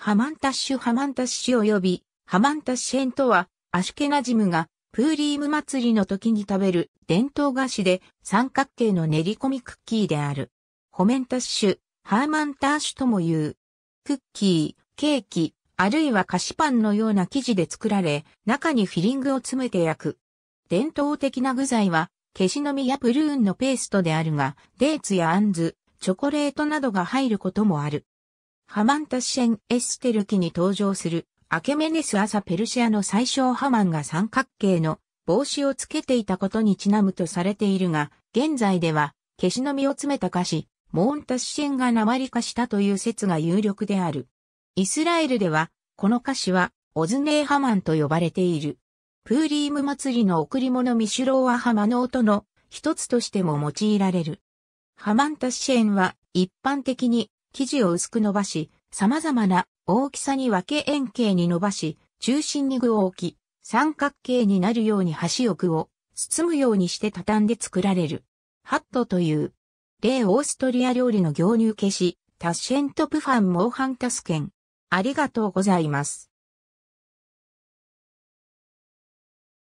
ハマンタッシュハマンタッシュ及び、ハマンタッシェンとは、アシュケナジムが、プーリーム祭りの時に食べる伝統菓子で三角形の練り込みクッキーである。ホメンタッシュ、ハーマンタッシュとも言う。クッキー、ケーキ、あるいは菓子パンのような生地で作られ、中にフィリングを詰めて焼く。伝統的な具材は、消しの実やプルーンのペーストであるが、デーツやアンズ、チョコレートなどが入ることもある。ハマンタシェン・エステル記に登場する、アケメネス朝ペルシアの最小ハマンが三角形の帽子をつけていたことにちなむとされているが、現在では、消しの実を詰めた歌詞、モーンタシシェンが鉛化したという説が有力である。イスラエルでは、この歌詞は、オズネーハマンと呼ばれている。プーリーム祭りの贈り物ミシュローはハマの音の一つとしても用いられる。ハマンタシェンは一般的に生地を薄く伸ばし、様々な大きさに分け円形に伸ばし、中心に具を置き、三角形になるように端を具を包むようにして畳んで作られる。ハットという。例オーストリア料理の牛乳消し、タッシェントプファンモーハンタスケン。ありがとうございます。